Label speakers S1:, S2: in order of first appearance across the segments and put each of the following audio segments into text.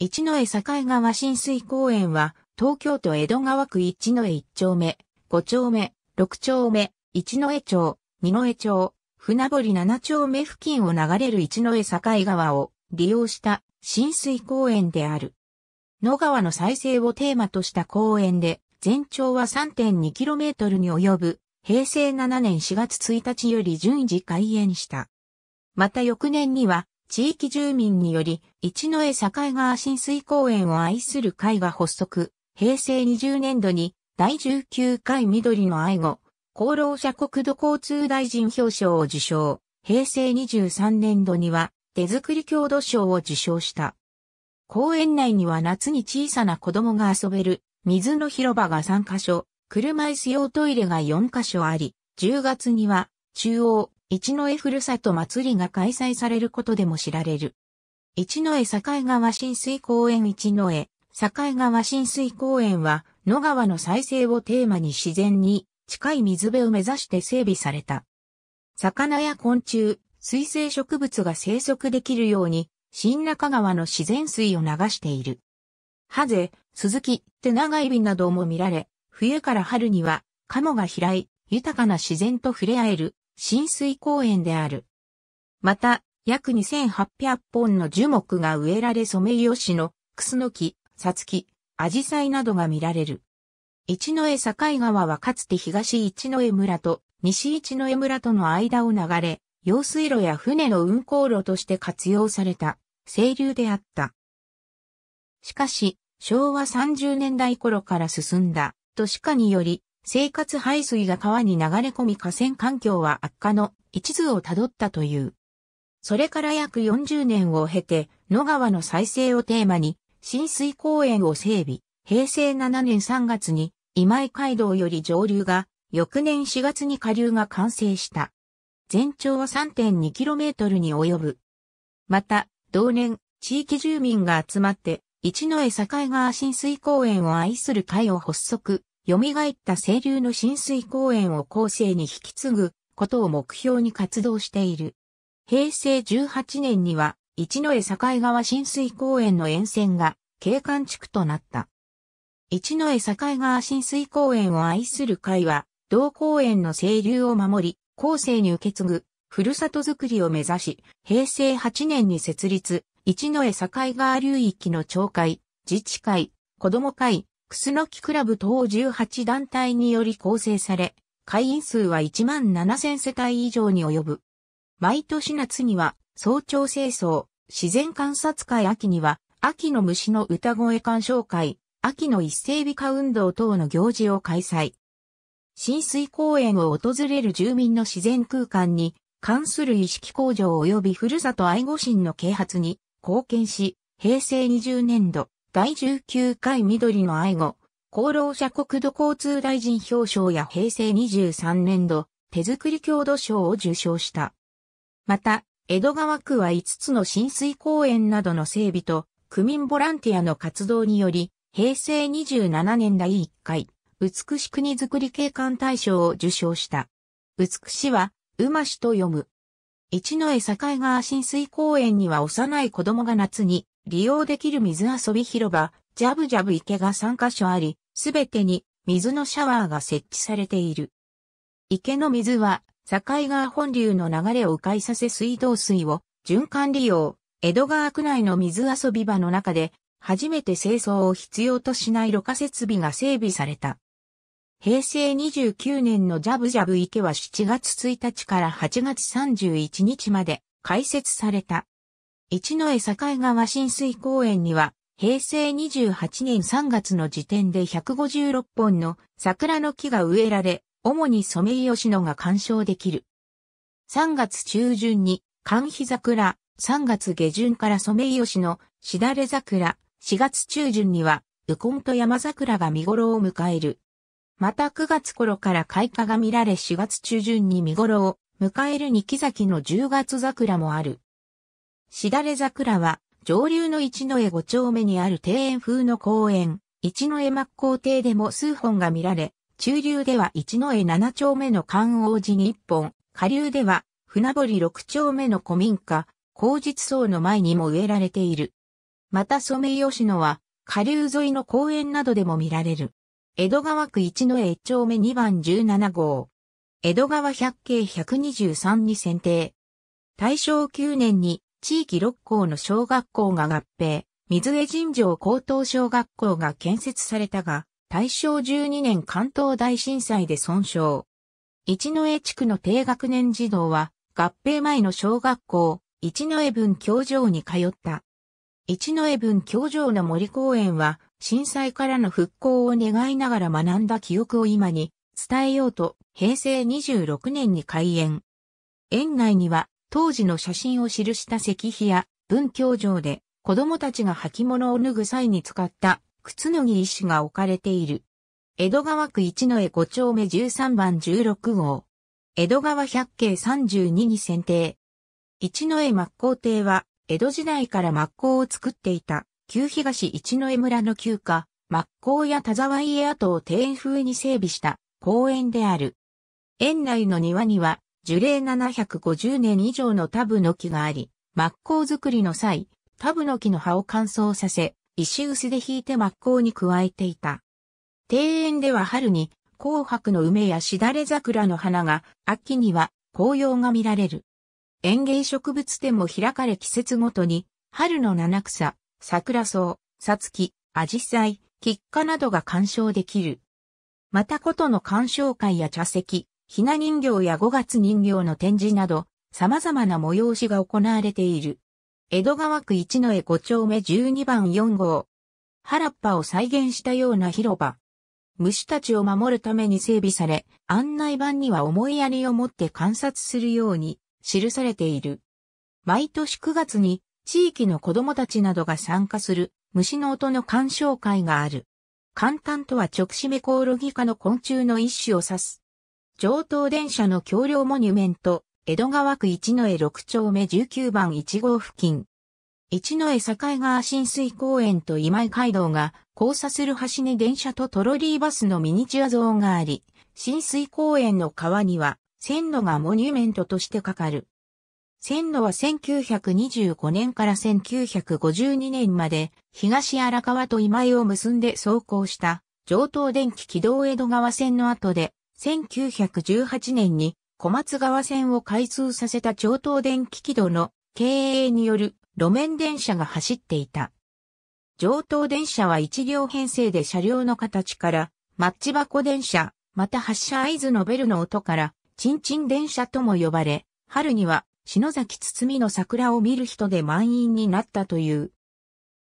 S1: 一之江境川浸水公園は、東京都江戸川区一之江一丁目、五丁目、六丁目、一之江町、二之江町、船堀七丁目付近を流れる一之江境川を利用した浸水公園である。野川の再生をテーマとした公園で、全長は 3.2km に及ぶ、平成7年4月1日より順次開園した。また翌年には、地域住民により、一野江境川浸水公園を愛する会が発足、平成20年度に第19回緑の愛護、厚労者国土交通大臣表彰を受賞、平成23年度には手作り郷土賞を受賞した。公園内には夏に小さな子供が遊べる水の広場が3カ所、車椅子用トイレが4カ所あり、10月には中央一野江ふるさと祭りが開催されることでも知られる。一の江境川浸水公園一の江境川浸水公園は野川の再生をテーマに自然に近い水辺を目指して整備された。魚や昆虫、水生植物が生息できるように新中川の自然水を流している。ハゼ、スズキ、テナガエビなども見られ、冬から春には、カモが飛来、豊かな自然と触れ合える、浸水公園である。また、約2800本の樹木が植えられソメイヨシノ、クスノキ、サツキ、アジサイなどが見られる。一之江境川はかつて東一之江村と西一之江村との間を流れ、用水路や船の運航路として活用された清流であった。しかし、昭和30年代頃から進んだ都市化により、生活排水が川に流れ込み河川環境は悪化の一途をたどったという。それから約40年を経て、野川の再生をテーマに、浸水公園を整備。平成7年3月に、今井街道より上流が、翌年4月に下流が完成した。全長は 3.2km に及ぶ。また、同年、地域住民が集まって、一之江境川浸水公園を愛する会を発足、蘇った清流の浸水公園を後世に引き継ぐことを目標に活動している。平成18年には、一野江境川浸水公園の沿線が、景観地区となった。一野江境川浸水公園を愛する会は、同公園の清流を守り、後世に受け継ぐ、ふるさとづくりを目指し、平成8年に設立、一野江境川流域の町会、自治会、子供会、くすのきクラブ等18団体により構成され、会員数は1万7000世帯以上に及ぶ。毎年夏には、早朝清掃、自然観察会秋には、秋の虫の歌声鑑賞会、秋の一斉美化運動等の行事を開催。浸水公園を訪れる住民の自然空間に関する意識向上及びふるさと愛護心の啓発に貢献し、平成20年度第19回緑の愛護、厚労者国土交通大臣表彰や平成23年度手作り郷土賞を受賞した。また、江戸川区は5つの浸水公園などの整備と、区民ボランティアの活動により、平成27年第1回、美し国づくり景観大賞を受賞した。美しは、うましと読む。一之江境川浸水公園には幼い子供が夏に利用できる水遊び広場、ジャブジャブ池が3カ所あり、すべてに水のシャワーが設置されている。池の水は境川本流の流れを迂回させ水道水を循環利用、江戸川区内の水遊び場の中で、初めて清掃を必要としないろ過設備が整備された。平成29年のジャブジャブ池は7月1日から8月31日まで開設された。一の江境川浸水公園には、平成28年3月の時点で156本の桜の木が植えられ、主にソメイヨシノが鑑賞できる。3月中旬に、寒肥桜、3月下旬からソメイヨシノ、しだれ桜、4月中旬には、ウコンと山桜が見頃を迎える。また9月頃から開花が見られ4月中旬に見頃を迎える二木崎の10月桜もある。しだれ桜は上流の一の江五丁目にある庭園風の公園、一の江末光邸でも数本が見られ、中流では一之江七丁目の観王寺に一本、下流では船堀六丁目の古民家、工実層の前にも植えられている。またソメイヨシノは、下流沿いの公園などでも見られる。江戸川区一之江一丁目2番17号。江戸川百景123に選定。大正9年に地域六校の小学校が合併、水江神城高等小学校が建設されたが、大正12年関東大震災で損傷。一野江地区の低学年児童は、合併前の小学校、一野江分教場に通った。一野江分教場の森公園は、震災からの復興を願いながら学んだ記憶を今に伝えようと、平成26年に開園。園内には、当時の写真を記した石碑や、文教場で、子供たちが履物を脱ぐ際に使った靴脱ぎ石が置かれている。江戸川区一の江5丁目13番16号。江戸川百景32に選定。一の江末光邸は、江戸時代から末光を作っていた、旧東一の江村の旧家、末光や田沢家跡を庭園風に整備した公園である。園内の庭には、樹齢750年以上のタブの木があり、末光作りの際、タブの木の葉を乾燥させ、石臼で引いて真っ向に加えていた。庭園では春に紅白の梅やしだれ桜の花が、秋には紅葉が見られる。園芸植物展も開かれ季節ごとに、春の七草、桜草、さつき、アジサイ、菊花などが鑑賞できる。またことの鑑賞会や茶席、ひな人形や五月人形の展示など、様々な催しが行われている。江戸川区一の江五丁目十二番四号。原っぱを再現したような広場。虫たちを守るために整備され、案内板には思いやりを持って観察するように記されている。毎年9月に地域の子供たちなどが参加する虫の音の鑑賞会がある。簡単とは直視メコオロギ科の昆虫の一種を指す。上等電車の橋梁モニュメント、江戸川区一之江6丁目19番1号付近。一之江境川浸水公園と今井街道が交差する橋に電車とトロリーバスのミニチュア像があり、浸水公園の川には線路がモニュメントとしてかかる。線路は1925年から1952年まで東荒川と今井を結んで走行した上東電気軌道江戸川線の後で1918年に小松川線を開通させた上東電気軌道の経営による路面電車が走っていた。上東電車は一両編成で車両の形から、マッチ箱電車、また発車合図のベルの音から、チンチン電車とも呼ばれ、春には篠崎包みの桜を見る人で満員になったという。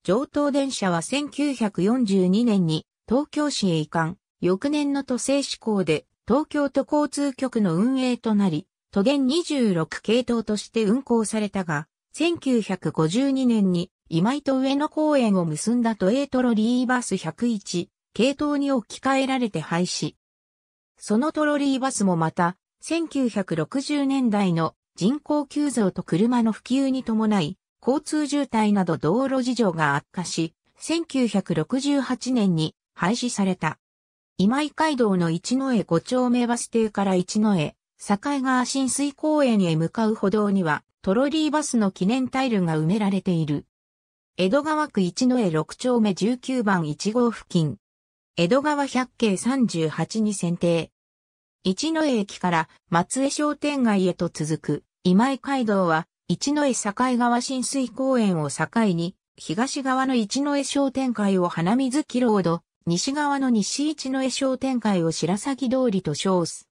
S1: 上東電車は1942年に東京市へ移管、翌年の都政施行で東京都交通局の運営となり、都電26系統として運行されたが、1952年に今井と上野公園を結んだ都営トロリーバス101系統に置き換えられて廃止。そのトロリーバスもまた、1960年代の人口急増と車の普及に伴い、交通渋滞など道路事情が悪化し、1968年に廃止された。今井街道の一之江5丁目バス停から一之江、境川浸水公園へ向かう歩道には、トロリーバスの記念タイルが埋められている。江戸川区一之江6丁目19番1号付近。江戸川百景38に選定。一之江駅から松江商店街へと続く今井街道は、一之江境川浸水公園を境に、東側の一之江商店街を花水木ロード、西側の西一の江商店街を白鷺通りと称す。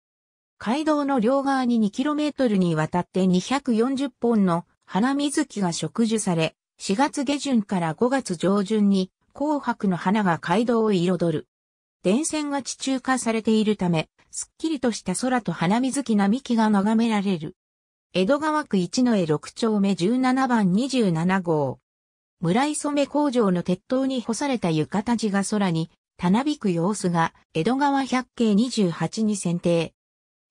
S1: 街道の両側に 2km にわたって240本の花水木が植樹され、4月下旬から5月上旬に紅白の花が街道を彩る。電線が地中化されているため、すっきりとした空と花水木並木が眺められる。江戸川区一の江6丁目17番27号。村井染工場の鉄塔に干された浴衣地が空にたなびく様子が江戸川百景28に選定。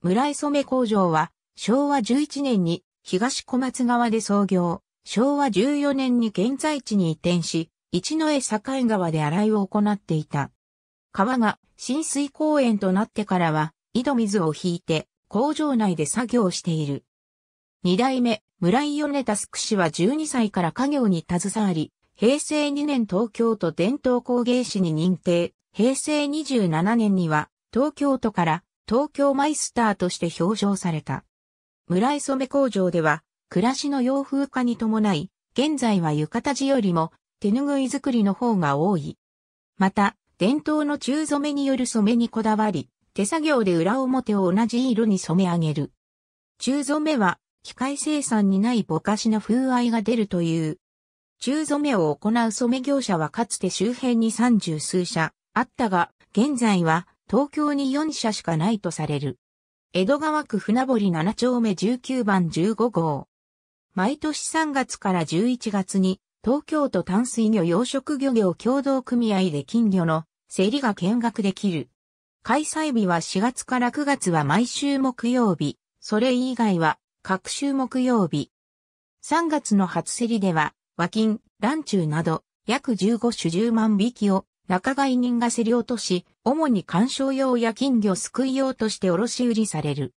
S1: 村井染工場は昭和11年に東小松川で創業、昭和14年に現在地に移転し、一の江境川で洗いを行っていた。川が浸水公園となってからは、井戸水を引いて工場内で作業している。二代目、村井米田スク氏は12歳から家業に携わり、平成2年東京都伝統工芸士に認定、平成27年には東京都から東京マイスターとして表彰された。村井染工場では暮らしの洋風化に伴い、現在は浴衣地よりも手ぬぐい作りの方が多い。また、伝統の中染めによる染めにこだわり、手作業で裏表を同じ色に染め上げる。中染めは機械生産にないぼかしの風合いが出るという。中染めを行う染め業者はかつて周辺に三十数社、あったが、現在は東京に4社しかないとされる。江戸川区船堀7丁目19番15号。毎年3月から11月に東京都淡水魚養殖漁業協同組合で金魚の競りが見学できる。開催日は4月から9月は毎週木曜日、それ以外は各週木曜日。3月の初競りでは、和金、ランなど約15種10万匹を仲買人が競り落とし、主に観賞用や金魚すくい用として卸売りされる。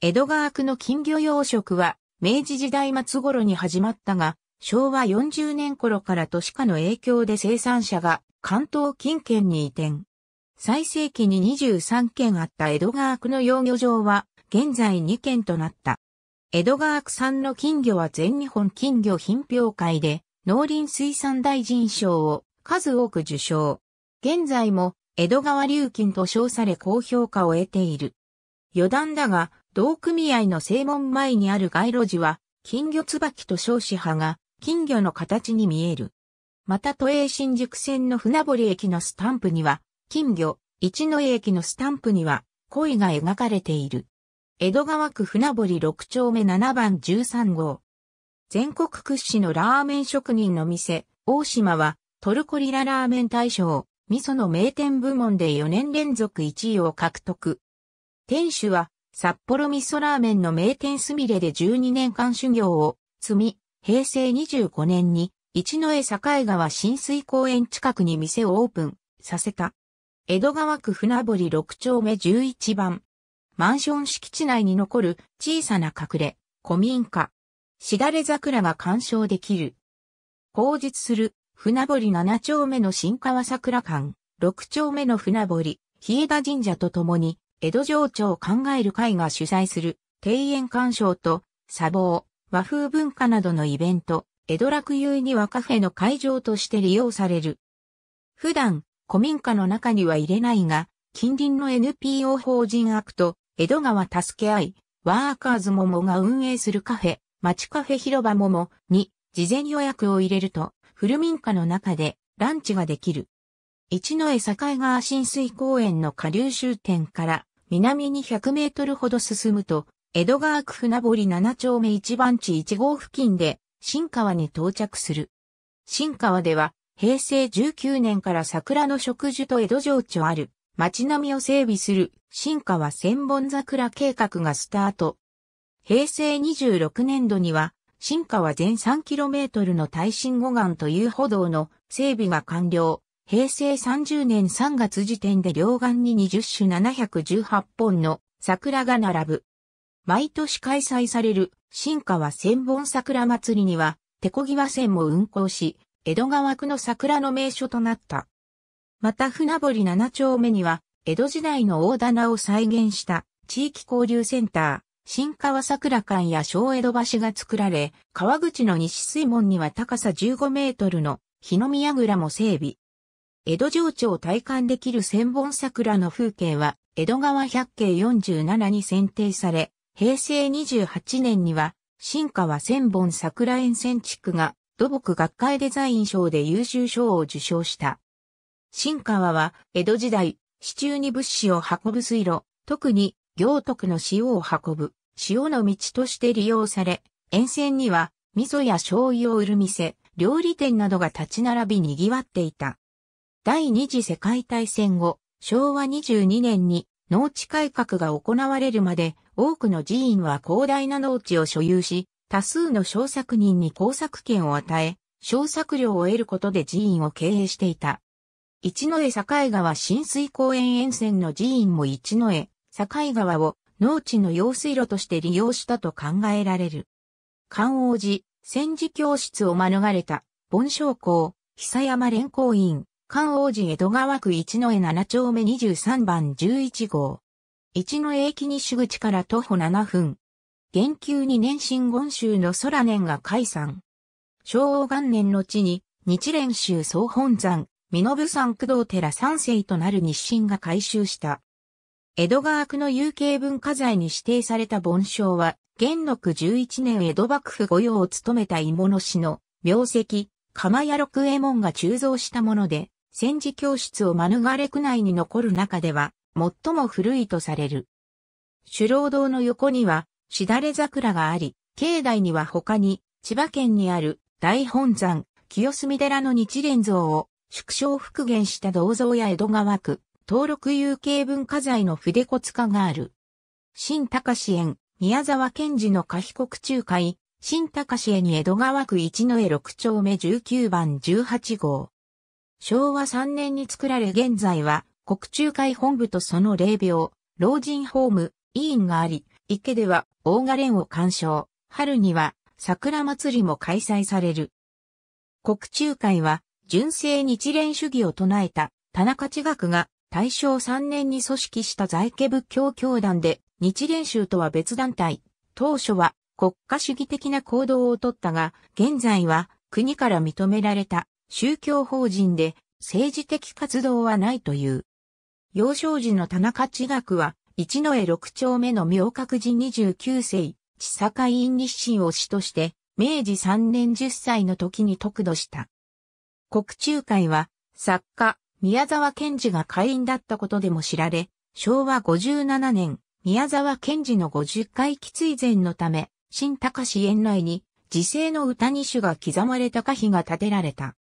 S1: 江戸川区の金魚養殖は、明治時代末頃に始まったが、昭和40年頃から都市化の影響で生産者が関東近県に移転。最盛期に23件あった江戸川区の養魚場は、現在2件となった。江戸川区産の金魚は全日本金魚品評会で、農林水産大臣賞を数多く受賞。現在も江戸川流金と称され高評価を得ている。余談だが、同組合の正門前にある街路樹は、金魚椿と称し葉が、金魚の形に見える。また都営新宿線の船堀駅のスタンプには、金魚、一の江駅のスタンプには、恋が描かれている。江戸川区船堀六丁目七番十三号。全国屈指のラーメン職人の店、大島は、トルコリララーメン大賞、味噌の名店部門で4年連続1位を獲得。店主は、札幌味噌ラーメンの名店すみれで12年間修行を積み、平成25年に、一ノ江境川浸水公園近くに店をオープンさせた。江戸川区船堀6丁目11番。マンション敷地内に残る小さな隠れ、古民家。しだれ桜が鑑賞できる。口述する船堀七丁目の新川桜館、六丁目の船堀、日枝神社とともに、江戸情緒を考える会が主催する、庭園鑑賞と、砂防、和風文化などのイベント、江戸楽遊にはカフェの会場として利用される。普段、古民家の中には入れないが、近隣の NPO 法人アクト、江戸川助け合い、ワーカーズ桃が運営するカフェ、町カフェ広場桃に事前予約を入れると、古民家の中でランチができる。一の江境川浸水公園の下流終点から南に100メートルほど進むと、江戸川区船堀7丁目1番地1号付近で新川に到着する。新川では平成19年から桜の植樹と江戸情緒ある街並みを整備する新川千本桜計画がスタート。平成26年度には新川全 3km の耐震護岸という歩道の整備が完了。平成30年3月時点で両岸に20種718本の桜が並ぶ。毎年開催される新川千本桜祭りには、手こぎ和線も運行し、江戸川区の桜の名所となった。また船堀7丁目には、江戸時代の大棚を再現した地域交流センター。新川桜館や小江戸橋が作られ、川口の西水門には高さ15メートルの日の宮倉も整備。江戸城町を体感できる千本桜の風景は、江戸川百景47に選定され、平成28年には、新川千本桜沿線地区が土木学会デザイン賞で優秀賞を受賞した。新川は江戸時代、市中に物資を運ぶ水路、特に行徳の塩を運ぶ塩の道として利用され、沿線には味噌や醤油を売る店、料理店などが立ち並び賑わっていた。第二次世界大戦後、昭和22年に農地改革が行われるまで多くの寺院は広大な農地を所有し、多数の小作人に工作権を与え、小作料を得ることで寺院を経営していた。一之江境川浸水公園沿線の寺院も一之江境川を農地の用水路として利用したと考えられる。関王寺、戦時教室を免れた、盆商校、久山連行院、関王寺江戸川区一野江7丁目23番11号。一野江駅西口から徒歩7分。元旧2年新言宗の空年が解散。昭和元年の地に、日蓮宗総本山、身延山工藤寺三世となる日清が改修した。江戸川区の有形文化財に指定された盆章は、元禄11年江戸幕府御用を務めた芋の氏の名跡、釜屋六右衛門が鋳造したもので、戦時教室を免れ区内に残る中では、最も古いとされる。首老堂の横には、しだれ桜があり、境内には他に、千葉県にある大本山、清澄寺の日蓮像を縮小復元した銅像や江戸川区、登録有形文化財の筆骨化がある。新高志園、宮沢賢治の下被告中会、新高志園江戸川区一の江六丁目19番18号。昭和3年に作られ現在は、国中会本部とその霊廟、老人ホーム、委員があり、池では、大賀連を鑑賞、春には、桜祭りも開催される。国中会は、純正日蓮主義を唱えた、田中地学が大正3年に組織した在家仏教教団で、日蓮宗とは別団体。当初は国家主義的な行動をとったが、現在は国から認められた宗教法人で政治的活動はないという。幼少時の田中地学は、一の江六丁目の明覚寺29世、地坂院立心を師として、明治3年10歳の時に得度した。国中会は、作家、宮沢賢治が会員だったことでも知られ、昭和57年、宮沢賢治の50回喫以前のため、新高市園内に、自生の歌二種が刻まれた歌碑が建てられた。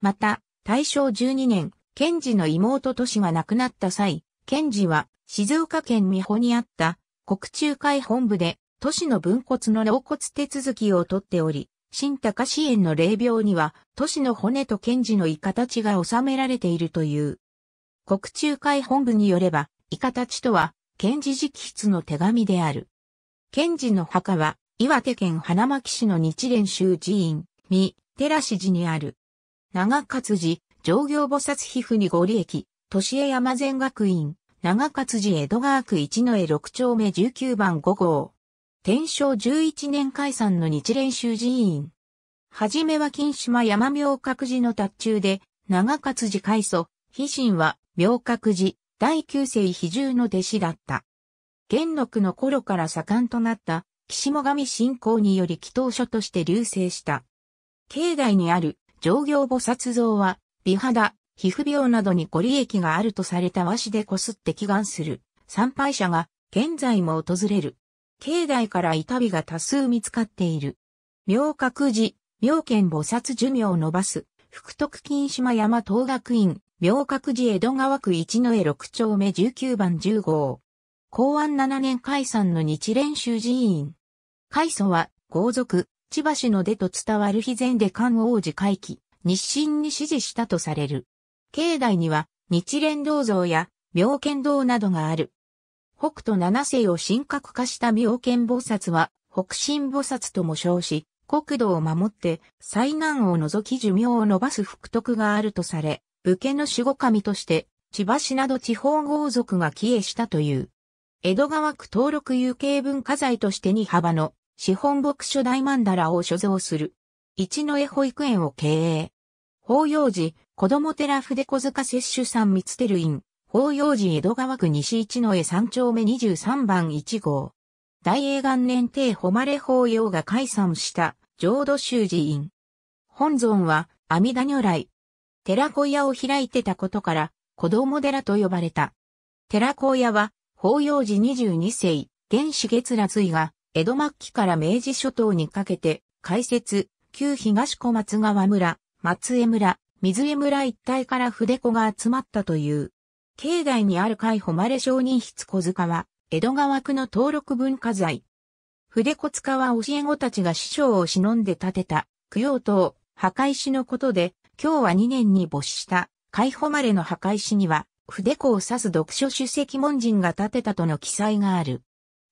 S1: また、大正12年、賢治の妹都市が亡くなった際、賢治は静岡県美穂にあった国中会本部で都市の分骨の老骨手続きを取っており、新高支援の霊廟には、都市の骨と賢治のイカたちが収められているという。国中会本部によれば、イカたちとは、賢治直筆の手紙である。賢治の墓は、岩手県花巻市の日蓮宗寺院、三、寺市寺にある。長勝寺、上行菩薩皮膚にご利益、都市江山前学院、長勝寺江戸川区一の江六丁目19番5号。天正11年解散の日蓮宗寺院。はじめは金島山明覚寺の達中で、長勝寺開祖、飛信は明覚寺、第九世比重の弟子だった。元禄の頃から盛んとなった、岸も神信仰により祈祷書として流星した。境内にある上行菩薩像は、美肌、皮膚病などにご利益があるとされた和紙でこすって祈願する参拝者が現在も訪れる。境内から板みが多数見つかっている。明覚寺、明剣菩薩寿命を伸ばす、福徳金島山東学院、明覚寺江戸川区一の江六丁目19番10号。公安7年解散の日蓮宗寺院。開祖は、豪族、千葉市の出と伝わる日前で漢王寺回帰、日清に支持したとされる。境内には、日蓮銅像や、明剣堂などがある。北斗七世を神格化した妙見菩薩は、北神菩薩とも称し、国土を守って、災難を除き寿命を伸ばす福徳があるとされ、武家の守護神として、千葉市など地方豪族が帰依したという。江戸川区登録有形文化財として2幅の資本牧書大曼荼羅を所蔵する。一の江保育園を経営。法要寺、子供寺筆小塚摂取三密テル院、法要寺江戸川区西一の江三丁目23番1号。大英元年帝誉れ法要が解散した浄土宗寺院。本尊は阿弥陀如来。寺小屋を開いてたことから子供寺と呼ばれた。寺小屋は法要寺22世、原始月羅隋が江戸末期から明治諸島にかけて開設、旧東小松川村、松江村、水江村一帯から筆子が集まったという境内にある海誉商人室小塚は、江戸川区の登録文化財。筆小塚は教え子たちが師匠を忍んで建てた、供養塔、墓石のことで、今日は2年に没した、海誉の墓石には、筆子を指す読書主席門人が建てたとの記載がある。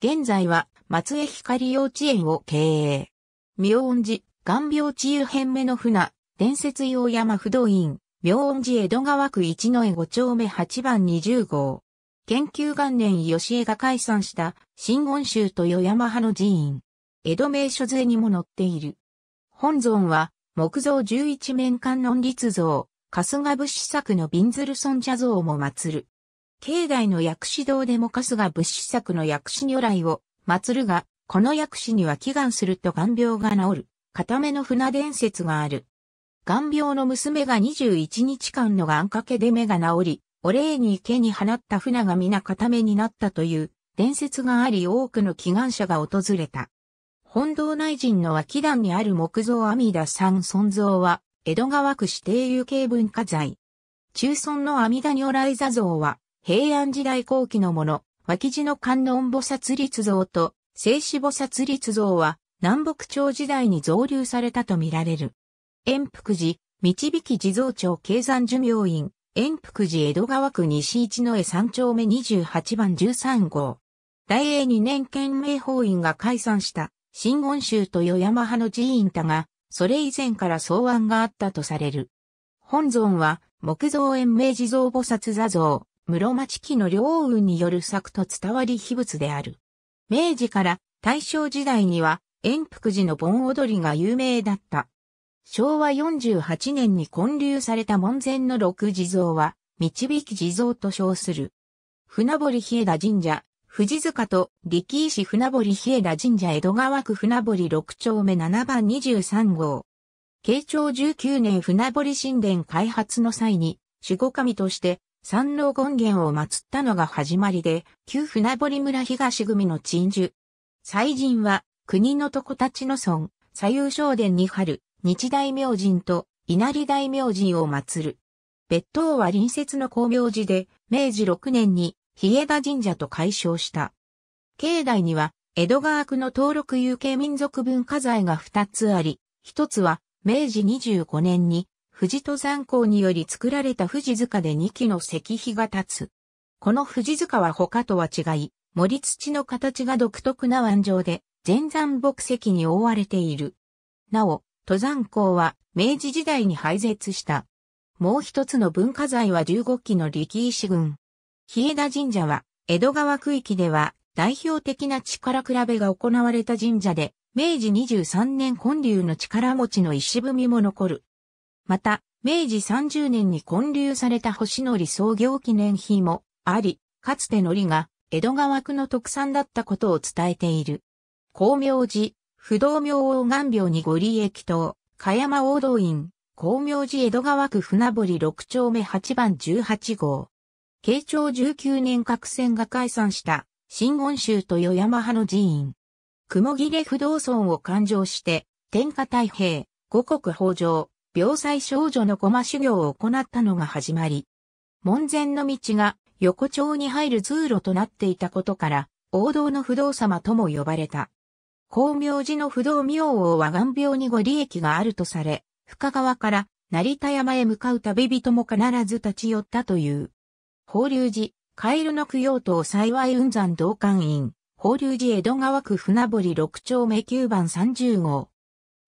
S1: 現在は、松江光幼稚園を経営。妙音寺、眼病治癒編目の船、伝説用山不動院、明恩寺江戸川区一の江五丁目八番二十号。研究元年吉江が解散した新温州と与山派の寺院。江戸名所税にも載っている。本尊は木造十一面観音立像、春日仏師作の貧鶴尊者像も祀る。境内の薬師堂でも春日仏師作の薬師如来を祀るが、この薬師には祈願すると眼病が治る、固めの船伝説がある。眼病の娘が21日間の眼かけで目が治り、お礼に池に放った船が皆固めになったという伝説があり多くの祈願者が訪れた。本堂内陣の脇段にある木造阿弥陀三尊像は、江戸川区指定有形文化財。中尊の阿弥陀如来座像は、平安時代後期のもの、脇地の観音菩薩立像と、静止菩薩立像は、南北朝時代に造立されたとみられる。円福寺、導き地蔵町経山寿命院、円福寺江戸川区西一の江三丁目28番13号。大英2年県名法院が解散した、新言州と与山派の寺院だが、それ以前から草案があったとされる。本尊は、木造延命地蔵菩薩座像、室町期の良雲による作と伝わり秘仏である。明治から大正時代には、円福寺の盆踊りが有名だった。昭和48年に建立された門前の六地蔵は、導き地蔵と称する。船堀日枝神社、藤塚と力石船堀日枝神社江戸川区船堀六丁目七番二十三号。慶長十九年船堀神殿開発の際に、守護神として三郎権現を祀ったのが始まりで、旧船堀村東組の鎮守。祭神は、国の床たちの村、左右正殿に春、日大明神と稲荷大明神を祀る。別当は隣接の光明寺で、明治6年に、日枝神社と改称した。境内には、江戸川区の登録有形民族文化財が2つあり、1つは、明治25年に、富士登山校により作られた富士塚で2基の石碑が立つ。この富士塚は他とは違い、森土の形が独特な腕状で、全山木石に覆われている。なお、登山校は明治時代に廃絶した。もう一つの文化財は15基の力石群。日枝神社は江戸川区域では代表的な力比べが行われた神社で、明治23年建立の力持ちの石踏みも残る。また、明治30年に建立された星のり創業記念碑もあり、かつてのりが江戸川区の特産だったことを伝えている。光明寺、不動明王岩病にご利益等、加山王道院、光明寺江戸川区船堀六丁目八番十八号。慶長19年各戦が解散した、新温州と与山派の寺院。雲切れ不動尊を勘定して、天下太平、五国豊穣、病災少女の駒修行を行ったのが始まり。門前の道が横丁に入る通路となっていたことから、王道の不動様とも呼ばれた。光明寺の不動明王は眼病にご利益があるとされ、深川から成田山へ向かう旅人も必ず立ち寄ったという。法隆寺、カエルの供養と幸い雲山道館院、法隆寺江戸川区船堀六丁目9番30号。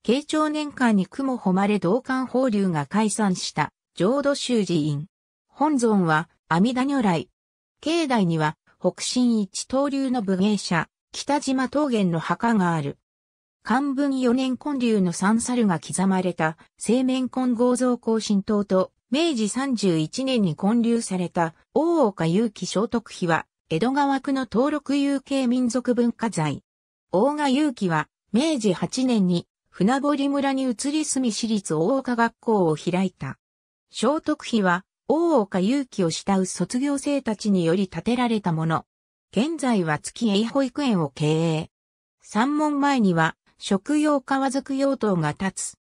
S1: 慶長年間に雲誉れ道館法隆が解散した浄土宗寺院。本尊は阿弥陀如来。境内には北進一刀流の武芸者、北島桃源の墓がある。漢文4年建立の三猿が刻まれた、青面金剛像更新塔と、明治31年に建立された、大岡祐樹聖徳碑は、江戸川区の登録有形民族文化財。大賀祐樹は、明治8年に、船堀村に移り住み私立大岡学校を開いた。聖徳碑は、大岡祐樹を慕う卒業生たちにより建てられたもの。現在は月栄保育園を経営。山門前には、食用河津供養塔が建つ。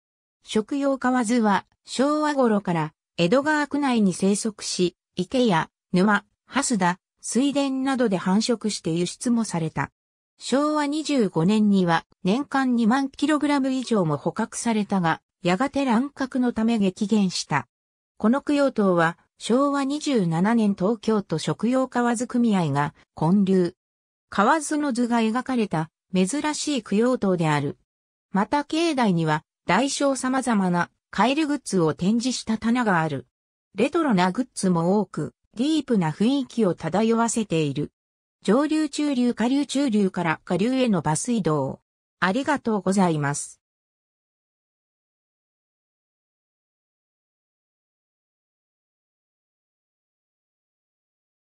S1: 食用河津は、昭和頃から、江戸川区内に生息し、池や、沼、蓮田、水田などで繁殖して輸出もされた。昭和25年には、年間2万キログラム以上も捕獲されたが、やがて乱獲のため激減した。この供養塔は、昭和27年東京都食用河津組合が建立。河津の図が描かれた珍しい供養塔である。また境内には大小様々なカエルグッズを展示した棚がある。レトロなグッズも多く、ディープな雰囲気を漂わせている。上流中流下流中流から下流へのバス移動。ありがとうございます。